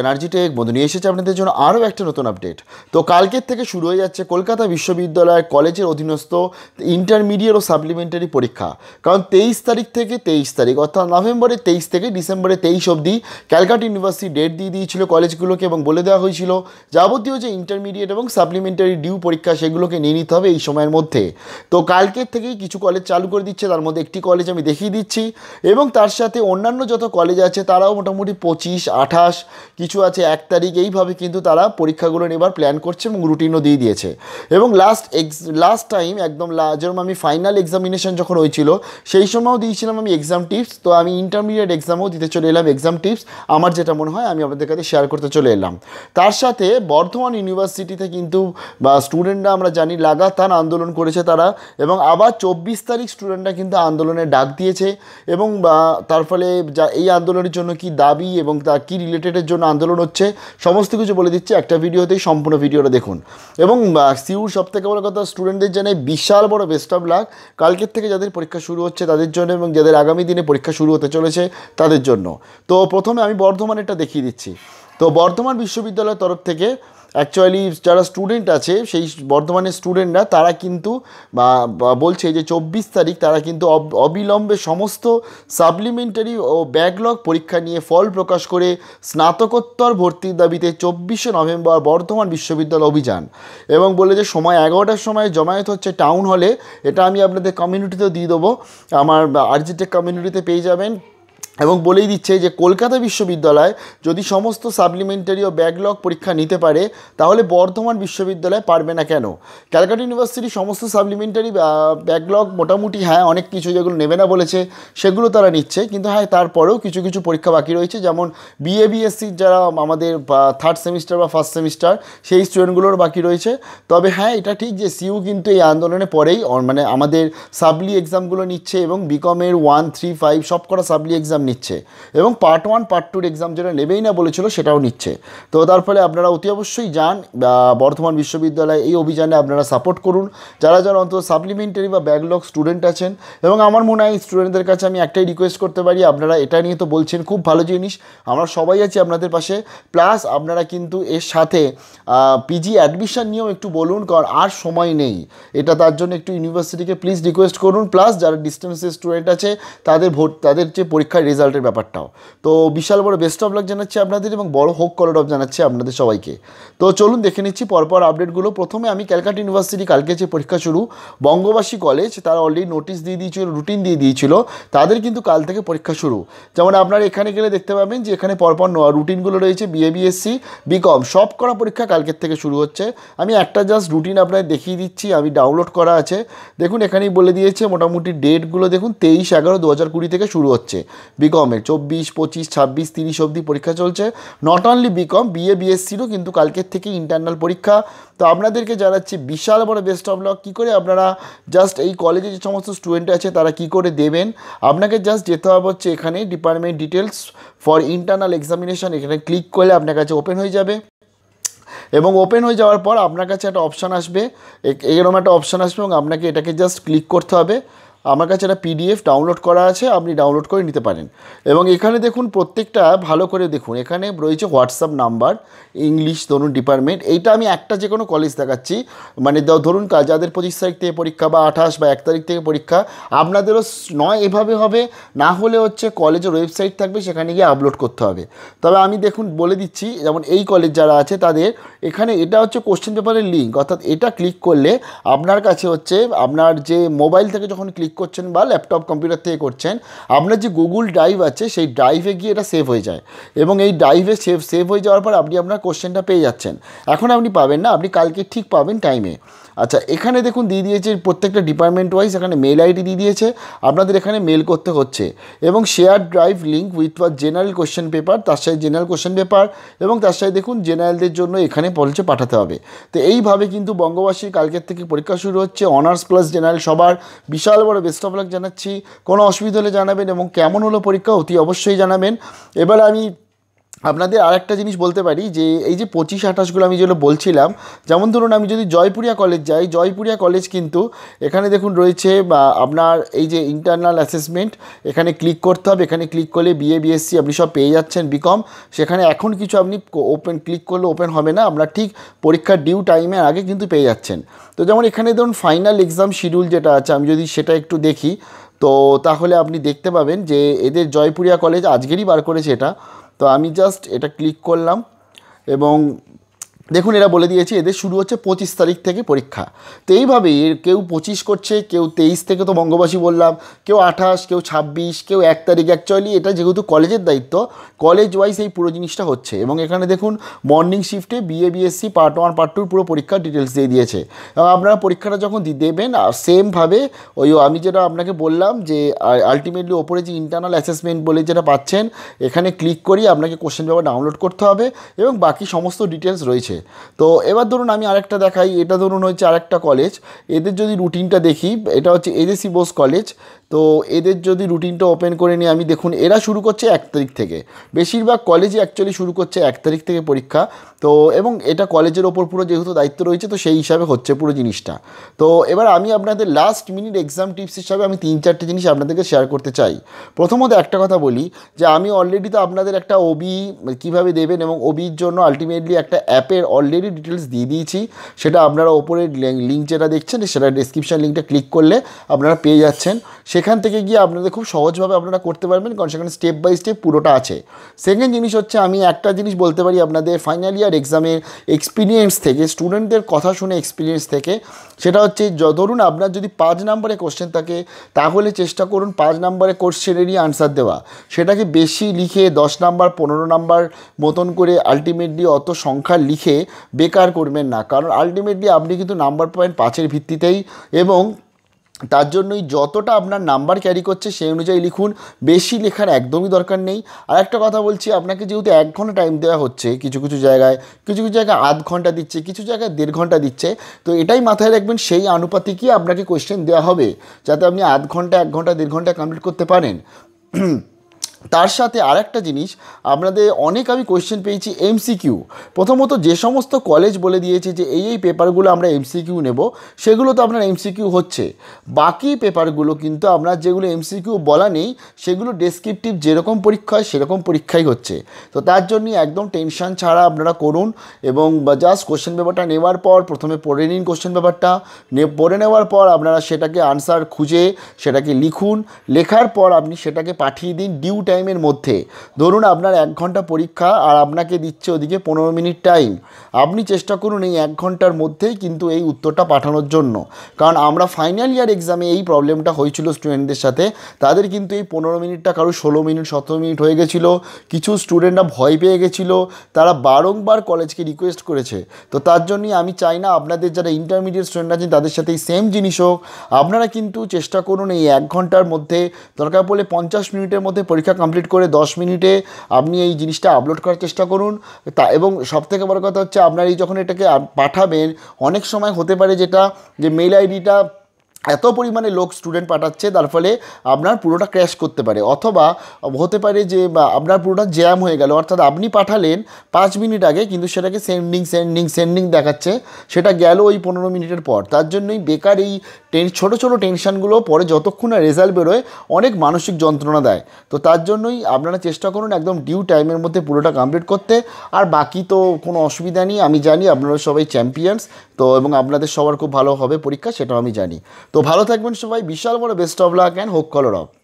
energy take বন্ধু নিয়ে এসেছে আপনাদের জন্য আরও একটা নতুন আপডেট তো কালকের থেকে শুরু হয়ে যাচ্ছে কলকাতা বিশ্ববিদ্যালয় কলেজের অধীনস্থ ইন্টারমিডিয়েট ও সাপ্লিমেন্টারি পরীক্ষা কারণ তেইশ তারিখ থেকে তেইশ তারিখ অর্থাৎ নভেম্বরের তেইশ থেকে ডিসেম্বরের তেইশ অবধি ক্যালকাটা ইউনিভার্সিটি ডেট দিয়ে দিয়েছিল কলেজগুলোকে এবং বলে দেওয়া হয়েছিল যাবতীয় যে ইন্টারমিডিয়েট এবং সাপ্লিমেন্টারি ডিউ পরীক্ষা সেগুলোকে নিয়ে নিতে হবে এই সময়ের মধ্যে তো কালকের থেকেই কিছু কলেজ চালু করে দিচ্ছে তার মধ্যে একটি কলেজ আমি দেখিয়ে দিচ্ছি এবং তার সাথে অন্যান্য যত কলেজ আছে তারাও মোটামুটি পঁচিশ আঠাশ কিছু আছে এক তারিখ এইভাবে কিন্তু তারা পরীক্ষাগুলো নেবার প্ল্যান করছে এবং রুটিনও দিয়ে দিয়েছে এবং লাস্ট এক্স লাস্ট টাইম একদম যেরকম আমি ফাইনাল এক্সামিনেশন যখন হয়েছিল সেই সময়ও দিয়েছিলাম আমি এক্সাম টিপস তো আমি ইন্টারমিডিয়েট এক্সামও দিতে চলে এলাম এক্সাম টিপস আমার যেটা মনে হয় আমি আপনাদের কাছে শেয়ার করতে চলে এলাম তার সাথে বর্ধমান ইউনিভার্সিটিতে কিন্তু বা স্টুডেন্টরা আমরা জানি লাগাতার আন্দোলন করেছে তারা এবং আবার চব্বিশ তারিখ স্টুডেন্টরা কিন্তু আন্দোলনের ডাক দিয়েছে এবং তার ফলে যা এই আন্দোলনের জন্য কি দাবি এবং তা কী রিলেটেডের জন্য আন্দোলন হচ্ছে সমস্ত কিছু বলে দিচ্ছে একটা ভিডিওতেই সম্পূর্ণ ভিডিওটা দেখুন এবং সিউর থেকে বড় কথা স্টুডেন্টদের জন্য বিশাল বড় বেস্ট অফ লাক কালকের থেকে যাদের পরীক্ষা শুরু হচ্ছে তাদের জন্য এবং যাদের আগামী দিনে পরীক্ষা শুরু হতে চলেছে তাদের জন্য তো প্রথমে আমি বর্ধমানেরটা দেখিয়ে দিচ্ছি তো বর্ধমান বিশ্ববিদ্যালয়ের তরফ থেকে অ্যাকচুয়ালি যারা স্টুডেন্ট আছে সেই বর্ধমানের স্টুডেন্টরা তারা কিন্তু বা বলছে যে চব্বিশ তারিখ তারা কিন্তু অবিলম্বে সমস্ত সাপ্লিমেন্টারি ও ব্যাকলগ পরীক্ষা নিয়ে ফল প্রকাশ করে স্নাতকোত্তর ভর্তির দাবিতে চব্বিশে নভেম্বর বর্ধমান বিশ্ববিদ্যালয় অভিযান এবং বলে যে সময় এগারোটার সময় জমায়েত হচ্ছে টাউন হলে এটা আমি আপনাদের কমিউনিটিতেও দিয়ে দেবো আমার আর্জিটেক কমিউনিটিতে পেয়ে যাবেন এবং বলেই দিচ্ছে যে কলকাতা বিশ্ববিদ্যালয় যদি সমস্ত সাপ্লিমেন্টারি ও ব্যাকলগ পরীক্ষা নিতে পারে তাহলে বর্ধমান বিশ্ববিদ্যালয় পারবে না কেন ক্যালকাটা ইউনিভার্সিটি সমস্ত সাপ্লিমেন্টারি ব্যাকলগ মোটামুটি হ্যাঁ অনেক কিছু যেগুলো নেবে না বলেছে সেগুলো তারা নিচ্ছে কিন্তু হ্যাঁ তারপরেও কিছু কিছু পরীক্ষা বাকি রয়েছে যেমন বিএ বিএসসির যারা আমাদের থার্ড সেমিস্টার বা ফার্স্ট সেমিস্টার সেই স্টুডেন্টগুলোর বাকি রয়েছে তবে হ্যাঁ এটা ঠিক যে সিউ কিন্তু এই আন্দোলনের পরেই মানে আমাদের সাবলি এক্সামগুলো নিচ্ছে এবং বিকমের ওয়ান থ্রি ফাইভ সব করা সাবলি এক্সাম এক্সাম নিচ্ছে এবং পার্ট ওয়ান পার্ট টুর এক্সাম যেটা নেবেই না বলেছিল সেটাও নিচ্ছে তো তার ফলে আপনারা অতি অবশ্যই যান বর্ধমান বিশ্ববিদ্যালয়ে এই অভিযানে আপনারা সাপোর্ট করুন যারা যারা অন্তত সাপ্লিমেন্টারি বা ব্যাকলগ স্টুডেন্ট আছেন এবং আমার মনে হয় স্টুডেন্টদের কাছে আমি একটাই রিকোয়েস্ট করতে পারি আপনারা এটা নিয়ে তো বলছেন খুব ভালো জিনিস আমরা সবাই আছি আপনাদের পাশে প্লাস আপনারা কিন্তু এর সাথে পিজি অ্যাডমিশন নিয়েও একটু বলুন কারণ আর সময় নেই এটা তার জন্য একটু ইউনিভার্সিটিকে প্লিজ রিকোয়েস্ট করুন প্লাস যারা ডিস্টেন্সের স্টুডেন্ট আছে তাদের ভোট তাদের যে পরীক্ষার রেজাল্টের ব্যাপারটাও তো বিশাল বড় বেস্ট অফ লাক জানাচ্ছি আপনাদের এবং বড় হোক কলর অফ জানাচ্ছি আপনাদের সবাইকে তো চলুন দেখে নিচ্ছি পরপর আপডেটগুলো প্রথমে আমি ক্যালকাটা ইউনিভার্সিটি কালকে যে পরীক্ষা শুরু বঙ্গবাসী কলেজ তারা অলরেডি নোটিশ দিয়ে দিয়েছিল রুটিন দিয়ে দিয়েছিল তাদের কিন্তু কাল থেকে পরীক্ষা শুরু যেমন আপনারা এখানে গেলে দেখতে পাবেন যে এখানে পরপর রুটিনগুলো রয়েছে বিএ বিএসসি বিকম সব করা পরীক্ষা কালকের থেকে শুরু হচ্ছে আমি একটা জাস্ট রুটিন আপনাদের দেখিয়ে দিচ্ছি আমি ডাউনলোড করা আছে দেখুন এখানেই বলে দিয়েছে মোটামুটি ডেটগুলো দেখুন তেইশ এগারো দু হাজার কুড়ি থেকে শুরু হচ্ছে বিকমের চব্বিশ পঁচিশ ছাব্বিশ তিরিশ অবধি পরীক্ষা চলছে নট অনলি বিকম বিএ বিএসসিরও কিন্তু কালকের থেকে ইন্টারনাল পরীক্ষা তো আপনাদেরকে জানাচ্ছি বিশাল বড় বেস্ট অফ লক কী করে আপনারা জাস্ট এই কলেজে যে সমস্ত স্টুডেন্ট আছে তারা কি করে দেবেন আপনাকে জাস্ট যেতে হবে হচ্ছে এখানে department details for internal examination এখানে ক্লিক করলে আপনার কাছে ওপেন হয়ে যাবে এবং ওপেন হয়ে যাওয়ার পর আপনার কাছে একটা অপশান আসবে এরকম একটা অপশান আসবে এবং আপনাকে এটাকে জাস্ট ক্লিক করতে হবে আমার কাছে একটা পিডিএফ ডাউনলোড করা আছে আপনি ডাউনলোড করে নিতে পারেন এবং এখানে দেখুন প্রত্যেকটা ভালো করে দেখুন এখানে রয়েছে হোয়াটসঅ্যাপ নাম্বার ইংলিশ ধরুন ডিপার্টমেন্ট এইটা আমি একটা যে কোনো কলেজ দেখাচ্ছি মানে ধরুন যাদের পঁচিশ তারিখ থেকে পরীক্ষা বা আঠাশ বা এক তারিখ থেকে পরীক্ষা আপনাদেরও নয় এভাবে হবে না হলে হচ্ছে কলেজের ওয়েবসাইট থাকবে সেখানে গিয়ে আপলোড করতে হবে তবে আমি দেখুন বলে দিচ্ছি যেমন এই কলেজ যারা আছে তাদের এখানে এটা হচ্ছে কোশ্চেন পেপারের লিঙ্ক অর্থাৎ এটা ক্লিক করলে আপনার কাছে হচ্ছে আপনার যে মোবাইল থেকে যখন ক্লিক ক্লিক করছেন বা ল্যাপটপ কম্পিউটার থেকে করছেন আপনার যে গুগল ড্রাইভ আছে সেই ড্রাইভে গিয়ে এটা সেভ হয়ে যায় এবং এই ড্রাইভে সেভ সেভ হয়ে যাওয়ার পর আপনি আপনার কোশ্চেনটা পেয়ে যাচ্ছেন এখন আপনি পাবেন না আপনি কালকে ঠিক পাবেন টাইমে আচ্ছা এখানে দেখুন দিয়ে দিয়েছে প্রত্যেকটা ডিপার্টমেন্ট ওয়াইজ এখানে মেল আইডি দিয়ে দিয়েছে আপনাদের এখানে মেল করতে হচ্ছে এবং share drive link with our general question paper তার সাথে জেনারেল কোশ্চেন পেপার এবং তার সাথে দেখুন জেনারেলদের জন্য এখানে পৌঁছে পাঠাতে হবে তো এইভাবে কিন্তু বঙ্গবাসী কালকের থেকে পরীক্ষা শুরু হচ্ছে অনার্স প্লাস জেনারেল সবার বিশাল বড় বেস্ট অফ লাক জানাচ্ছি কোনো অসুবিধা হলে জানাবেন এবং কেমন হলো পরীক্ষা অতি অবশ্যই জানাবেন এবার আমি আপনাদের আর একটা জিনিস বলতে পারি যে এই যে পঁচিশ আঠাশগুলো আমি যেগুলো বলছিলাম যেমন ধরুন আমি যদি জয়পুরিয়া কলেজ যাই জয়পুরিয়া কলেজ কিন্তু এখানে দেখুন রয়েছে আপনার এই যে ইন্টারনাল অ্যাসেসমেন্ট এখানে ক্লিক করতে হবে এখানে ক্লিক করলে বিএ বিএসসি আপনি সব পেয়ে যাচ্ছেন বিকম সেখানে এখন কিছু আপনি ওপেন ক্লিক করলে ওপেন হবে না আপনার ঠিক পরীক্ষার ডিউ টাইমের আগে কিন্তু পেয়ে যাচ্ছেন তো যেমন এখানে ধরুন ফাইনাল এক্সাম শিডিউল যেটা আছে আমি যদি সেটা একটু দেখি তো তাহলে আপনি দেখতে পাবেন যে এদের জয়পুরিয়া কলেজ আজকেরই বার করেছে এটা তো আমি জাস্ট এটা ক্লিক করলাম এবং দেখুন এরা বলে দিয়েছে এদের শুরু হচ্ছে পঁচিশ তারিখ থেকে পরীক্ষা তো এইভাবেই কেউ পঁচিশ করছে কেউ তেইশ থেকে তো বঙ্গবাসী বললাম কেউ আঠাশ কেউ ছাব্বিশ কেউ এক তারিখ অ্যাকচুয়ালি এটা যেহেতু কলেজের দায়িত্ব কলেজ ওয়াইজ এই পুরো জিনিসটা হচ্ছে এবং এখানে দেখুন মর্নিং শিফটে BA BSc part one part টুর পুরো পরীক্ষার ডিটেলস দিয়ে দিয়েছে এবং আপনারা পরীক্ষাটা যখন দেবেন সেমভাবে ওই আমি যেটা আপনাকে বললাম যে আলটিমেটলি ওপরে যে ইন্টারনাল অ্যাসেসমেন্ট বলে যেটা পাচ্ছেন এখানে ক্লিক করি আপনাকে কোশ্চেন পেপার ডাউনলোড করতে হবে এবং বাকি সমস্ত ডিটেলস রয়েছে আছে তো এবার ধরুন আমি আরেকটা দেখাই এটা ধরুন হচ্ছে আরেকটা কলেজ এদের যদি রুটিনটা দেখি এটা হচ্ছে এজেসি বোস কলেজ তো এদের যদি রুটিনটা ওপেন করে নিয়ে আমি দেখুন এরা শুরু করছে এক তারিখ থেকে বেশিরভাগ কলেজই অ্যাকচুয়ালি শুরু করছে এক তারিখ থেকে পরীক্ষা তো এবং এটা কলেজের ওপর পুরো যেহেতু দায়িত্ব রয়েছে তো সেই হিসাবে হচ্ছে পুরো জিনিসটা তো এবার আমি আপনাদের লাস্ট মিনিট এক্সাম টিপস হিসাবে আমি তিন চারটে জিনিস আপনাদেরকে শেয়ার করতে চাই প্রথমত একটা কথা বলি যে আমি অলরেডি তো আপনাদের একটা ওবি কীভাবে দেবেন এবং ওবির জন্য আলটিমেটলি একটা অ্যাপের অলরেডি ডিটেলস দিয়ে দিয়েছি সেটা আপনারা ওপরে লিঙ্ক যেটা দেখছেন সেটা ডিসক্রিপশান লিঙ্কটা ক্লিক করলে আপনারা পেয়ে যাচ্ছেন সেখান থেকে গিয়ে আপনাদের খুব সহজভাবে আপনারা করতে পারবেন কারণ সেখানে স্টেপ বাই স্টেপ পুরোটা আছে সেকেন্ড জিনিস হচ্ছে আমি একটা জিনিস বলতে পারি আপনাদের ফাইনাল ইয়ার এক্সামের এক্সপিরিয়েন্স থেকে স্টুডেন্টদের কথা শুনে এক্সপিরিয়েন্স থেকে সেটা হচ্ছে ধরুন আপনার যদি পাঁচ নাম্বারে কোশ্চেন থাকে তাহলে চেষ্টা করুন পাঁচ নাম্বারে কোশ্চেনেরই আনসার দেওয়া সেটাকে বেশি লিখে দশ নাম্বার পনেরো নাম্বার মতন করে আলটিমেটলি অত সংখ্যা লিখে বেকার করবেন না কারণ আলটিমেটলি আপনি কিন্তু নাম্বার পয়েন্ট পাঁচের ভিত্তিতেই এবং তার জন্যই যতটা আপনার নাম্বার ক্যারি করছে সেই অনুযায়ী লিখুন বেশি লেখার একদমই দরকার নেই আর একটা কথা বলছি আপনাকে যেহেতু এক ঘন্টা টাইম দেওয়া হচ্ছে কিছু কিছু জায়গায় কিছু কিছু জায়গায় আধ ঘন্টা দিচ্ছে কিছু জায়গায় দেড় ঘন্টা দিচ্ছে তো এটাই মাথায় রাখবেন সেই আনুপাতিকই আপনাকে কোয়েশ্চেন দেওয়া হবে যাতে আপনি আধ ঘন্টা এক ঘন্টা দেড় ঘন্টা কমপ্লিট করতে পারেন তার সাথে আর একটা জিনিস আপনাদের অনেক আমি কোয়েশ্চেন পেয়েছি এমসিকিউ প্রথমত যে সমস্ত কলেজ বলে দিয়েছে যে এই এই পেপারগুলো আমরা এমসিকিউ নেব সেগুলো তো আপনার এমসিকিউ হচ্ছে বাকি পেপারগুলো কিন্তু আপনার যেগুলো এমসিকিউ বলা নেই সেগুলো ডেসক্রিপটিভ যেরকম পরীক্ষা হয় সেরকম পরীক্ষাই হচ্ছে তো তার জন্য একদম টেনশন ছাড়া আপনারা করুন এবং জাস্ট কোশ্চেন পেপারটা নেওয়ার পর প্রথমে পড়ে নিন কোশ্চেন পেপারটা পড়ে নেওয়ার পর আপনারা সেটাকে আনসার খুঁজে সেটাকে লিখুন লেখার পর আপনি সেটাকে পাঠিয়ে দিন ডিউটা টাইমের মধ্যে ধরুন আপনার এক ঘন্টা পরীক্ষা আর আপনাকে দিচ্ছে ওদিকে পনেরো মিনিট টাইম আপনি চেষ্টা করুন এই এক ঘন্টার মধ্যেই কিন্তু এই উত্তরটা পাঠানোর জন্য কারণ আমরা ফাইনাল ইয়ার এক্সামে এই প্রবলেমটা হয়েছিল স্টুডেন্টদের সাথে তাদের কিন্তু এই পনেরো মিনিটটা কারো ষোলো মিনিট সতেরো মিনিট হয়ে গেছিলো কিছু স্টুডেন্টরা ভয় পেয়ে গেছিলো তারা বারংবার কলেজকে রিকোয়েস্ট করেছে তো তার জন্যই আমি চাই না আপনাদের যারা ইন্টারমিডিয়েট স্টুডেন্ট আছেন তাদের সাথে এই সেম জিনিস হোক আপনারা কিন্তু চেষ্টা করুন এই এক ঘন্টার মধ্যে দরকার পড়লে পঞ্চাশ মিনিটের মধ্যে পরীক্ষা কমপ্লিট করে 10 মিনিটে আপনি এই জিনিসটা আপলোড করার চেষ্টা করুন তা এবং সবথেকে বড় কথা হচ্ছে আপনার এই যখন এটাকে পাঠাবেন অনেক সময় হতে পারে যেটা যে মেল আইডিটা এত পরিমাণে লোক স্টুডেন্ট পাঠাচ্ছে তার ফলে আপনার পুরোটা ক্র্যাশ করতে পারে অথবা হতে পারে যে আপনার পুরোটা জ্যাম হয়ে গেল অর্থাৎ আপনি পাঠালেন পাঁচ মিনিট আগে কিন্তু সেটাকে সেন্ডিং সেন্ডিং সেন্ডিং দেখাচ্ছে সেটা গেল ওই পনেরো মিনিটের পর তার জন্যই বেকার এই টেন ছোটো ছোটো টেনশানগুলো পরে যতক্ষণ না রেজাল্ট বেরোয় অনেক মানসিক যন্ত্রণা দেয় তো তার জন্যই আপনারা চেষ্টা করুন একদম ডিউ টাইমের মধ্যে পুরোটা কমপ্লিট করতে আর বাকি তো কোনো অসুবিধা নেই আমি জানি আপনারা সবাই চ্যাম্পিয়ন্স তো এবং আপনাদের সবার খুব ভালো হবে পরীক্ষা সেটাও আমি জানি তো ভালো থাকবেন সবাই বিশাল বড় বেস্ট অফ লাক অ্যান্ড হোক কলর অফ